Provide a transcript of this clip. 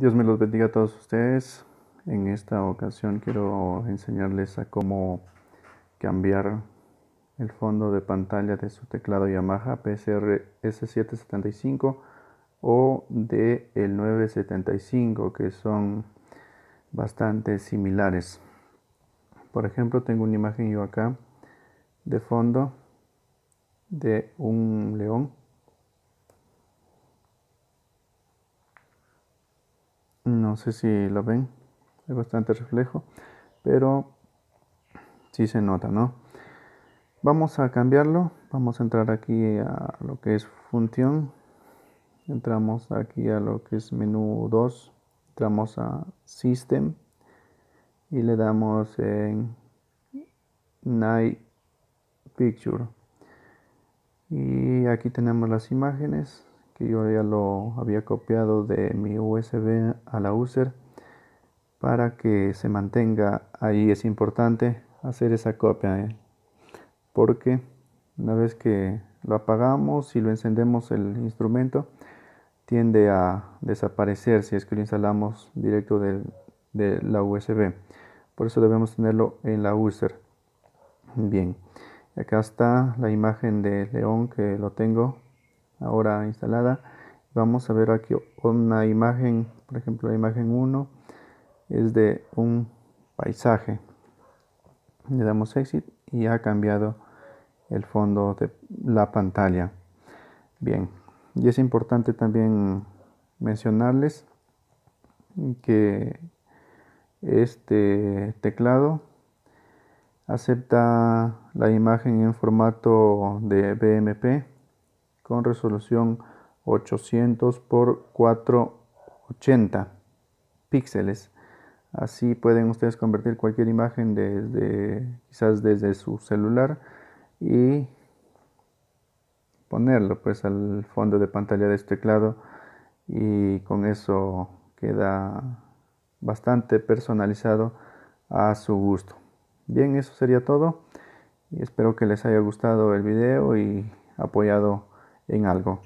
Dios me los bendiga a todos ustedes. En esta ocasión quiero enseñarles a cómo cambiar el fondo de pantalla de su teclado Yamaha PSR S775 o de el 975 que son bastante similares. Por ejemplo, tengo una imagen yo acá de fondo de un león No sé si lo ven, hay bastante reflejo, pero sí se nota, ¿no? Vamos a cambiarlo, vamos a entrar aquí a lo que es función, entramos aquí a lo que es menú 2, entramos a System y le damos en Night Picture. Y aquí tenemos las imágenes, yo ya lo había copiado de mi USB a la user para que se mantenga ahí es importante hacer esa copia ¿eh? porque una vez que lo apagamos y lo encendemos el instrumento tiende a desaparecer si es que lo instalamos directo de la USB por eso debemos tenerlo en la user bien acá está la imagen de león que lo tengo ahora instalada. Vamos a ver aquí una imagen, por ejemplo, la imagen 1 es de un paisaje. Le damos exit y ha cambiado el fondo de la pantalla. Bien, y es importante también mencionarles que este teclado acepta la imagen en formato de BMP con resolución 800 por 480 píxeles. Así pueden ustedes convertir cualquier imagen desde quizás desde su celular y ponerlo pues al fondo de pantalla de este teclado y con eso queda bastante personalizado a su gusto. Bien, eso sería todo. Y espero que les haya gustado el video y apoyado en algo.